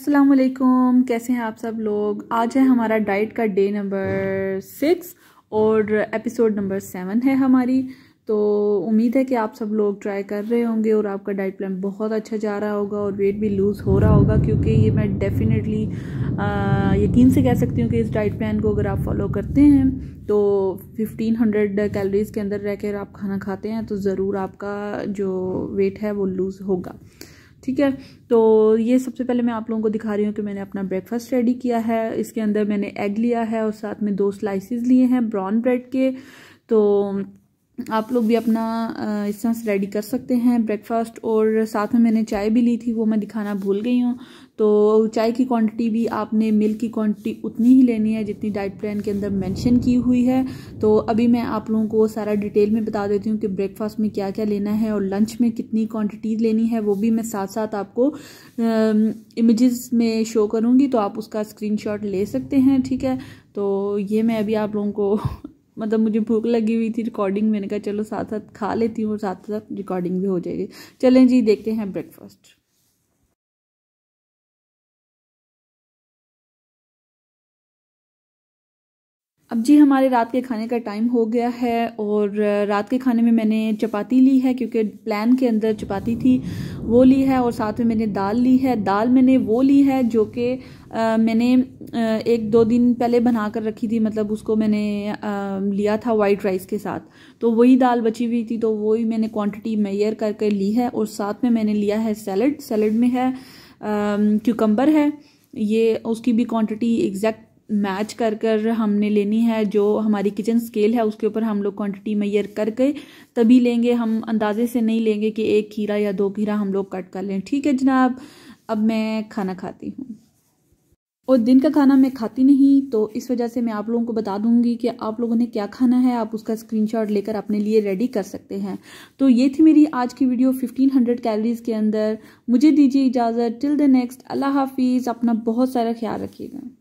असलकुम कैसे हैं आप सब लोग आज है हमारा डाइट का डे नंबर सिक्स और एपिसोड नंबर सेवन है हमारी तो उम्मीद है कि आप सब लोग ट्राई कर रहे होंगे और आपका डाइट प्लान बहुत अच्छा जा रहा होगा और वेट भी लूज़ हो रहा होगा क्योंकि ये मैं डेफिनेटली यकीन से कह सकती हूँ कि इस डाइट प्लान को अगर आप फॉलो करते हैं तो 1500 कैलोरीज़ के अंदर रह कर आप खाना खाते हैं तो ज़रूर आपका जो वेट है वो लूज़ होगा ठीक है तो ये सबसे पहले मैं आप लोगों को दिखा रही हूँ कि मैंने अपना ब्रेकफास्ट रेडी किया है इसके अंदर मैंने एग लिया है और साथ में दो स्लाइसिस लिए हैं ब्राउन ब्रेड के तो आप लोग भी अपना इस तरह से रेडी कर सकते हैं ब्रेकफास्ट और साथ में मैंने चाय भी ली थी वो मैं दिखाना भूल गई हूँ तो चाय की क्वांटिटी भी आपने मिल्क की क्वांटिटी उतनी ही लेनी है जितनी डाइट प्लान के अंदर मेंशन की हुई है तो अभी मैं आप लोगों को सारा डिटेल में बता देती हूँ कि ब्रेकफास्ट में क्या क्या लेना है और लंच में कितनी क्वान्टिटी लेनी है वो भी मैं साथ साथ आपको इमेज़ में शो करूँगी तो आप उसका स्क्रीन ले सकते हैं ठीक है तो ये मैं अभी आप लोगों को मतलब मुझे भूख लगी हुई थी रिकॉर्डिंग मैंने कहा चलो साथ साथ खा लेती हूँ और साथ साथ रिकॉर्डिंग भी हो जाएगी चलें जी देखते हैं ब्रेकफास्ट अब जी हमारे रात के खाने का टाइम हो गया है और रात के खाने में मैंने चपाती ली है क्योंकि प्लान के अंदर चपाती थी वो ली है और साथ में मैंने दाल ली है दाल मैंने वो ली है जो कि मैंने एक दो दिन पहले बना कर रखी थी मतलब उसको मैंने लिया था वाइट राइस के साथ तो वही दाल बची हुई थी तो वही मैंने क्वांटिटी मैयर करके ली है और साथ में मैंने लिया है सैलड सैलड में है क्यूकम्बर है ये उसकी भी क्वांटिटी एग्जैक्ट मैच कर कर हमने लेनी है जो हमारी किचन स्केल है उसके ऊपर हम लोग क्वांटिटी मैयर करके तभी लेंगे हम अंदाजे से नहीं लेंगे कि एक खीरा या दो खीरा हम लोग कट कर लें ठीक है जनाब अब मैं खाना खाती हूँ और दिन का खाना मैं खाती नहीं तो इस वजह से मैं आप लोगों को बता दूंगी कि आप लोगों ने क्या खाना है आप उसका स्क्रीनशॉट लेकर अपने लिए रेडी कर सकते हैं तो ये थी मेरी आज की वीडियो 1500 कैलोरीज के अंदर मुझे दीजिए इजाज़त टिल द नेक्स्ट अल्लाह हाफिज़ अपना बहुत सारा ख्याल रखिएगा